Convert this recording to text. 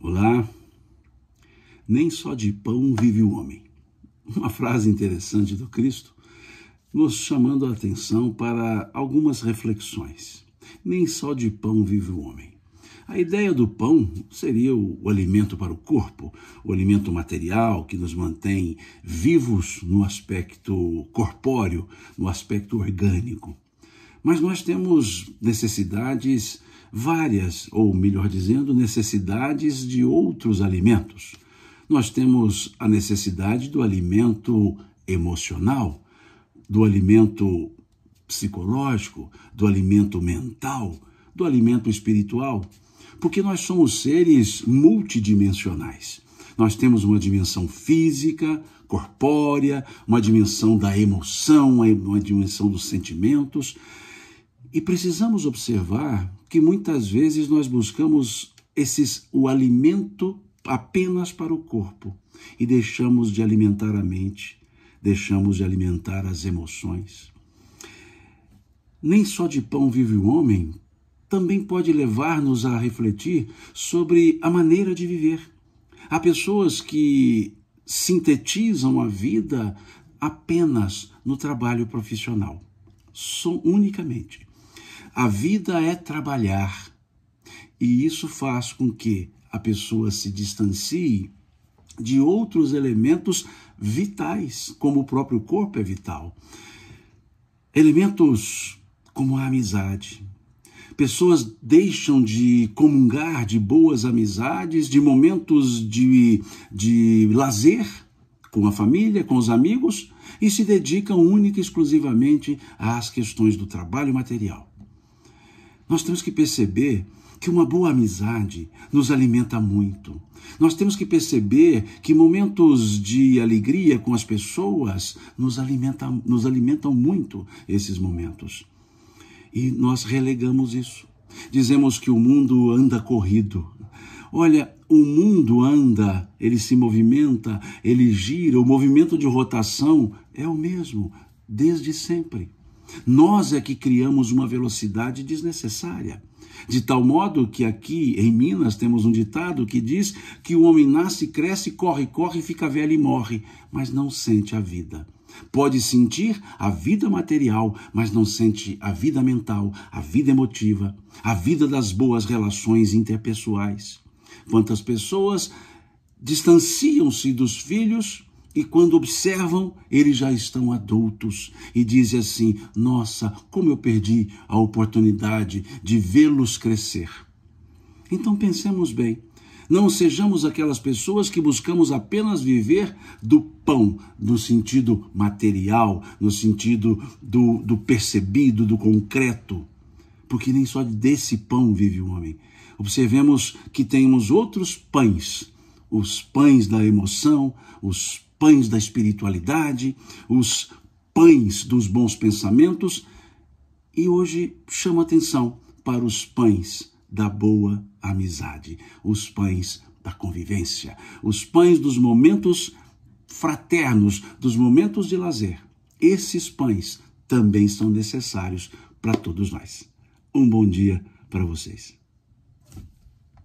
Olá. Nem só de pão vive o homem. Uma frase interessante do Cristo nos chamando a atenção para algumas reflexões. Nem só de pão vive o homem. A ideia do pão seria o, o, alimento para o corpo, o alimento material que nos mantém vivos no aspecto corpóreo, no aspecto orgânico. Mas nós temos necessidades várias, ou melhor dizendo, necessidades de outros alimentos. Nós temos a necessidade do alimento emocional, do alimento psicológico, do alimento mental, do alimento espiritual, porque nós somos seres multidimensionais. Nós temos uma dimensão física, corpórea, uma dimensão da emoção, uma dimensão dos sentimentos e precisamos observar que muitas vezes nós buscamos esses, o alimento apenas para o corpo e deixamos de alimentar a mente, deixamos de alimentar as emoções. Nem só de pão vive o homem, também pode levar-nos a refletir sobre a maneira de viver. Há pessoas que sintetizam a vida apenas no trabalho profissional, só unicamente. A vida é trabalhar. E isso faz com que a pessoa se distancie de outros elementos vitais, como o próprio corpo é vital. Elementos como a amizade. Pessoas deixam de comungar de boas amizades, de momentos de, de lazer com a família, com os amigos, e se dedicam única e exclusivamente às questões do trabalho material. Nós temos que perceber que uma boa amizade nos alimenta muito. Nós temos que perceber que momentos de alegria com as pessoas nos, alimenta, nos alimentam muito esses momentos. E nós relegamos isso. Dizemos que o mundo anda corrido. Olha, o mundo anda, ele se movimenta, ele gira, o movimento de rotação é o mesmo desde sempre. Nós é que criamos uma velocidade desnecessária. De tal modo que aqui em Minas temos um ditado que diz que o homem nasce, cresce, corre, corre, fica velho e morre, mas não sente a vida. Pode sentir a vida material, mas não sente a vida mental, a vida emotiva, a vida das boas relações interpessoais. Quantas pessoas distanciam-se dos filhos e quando observam, eles já estão adultos e dizem assim: Nossa, como eu perdi a oportunidade de vê-los crescer. Então pensemos bem. Não sejamos aquelas pessoas que buscamos apenas viver do pão, no sentido material, no sentido do, do percebido, do concreto. Porque nem só desse pão vive o homem. Observemos que temos outros pães: os pães da emoção, os pães da espiritualidade, os pães dos bons pensamentos, e hoje chama atenção para os pães da boa amizade, os pães da convivência, os pães dos momentos fraternos, dos momentos de lazer. Esses pães também são necessários para todos nós. Um bom dia para vocês.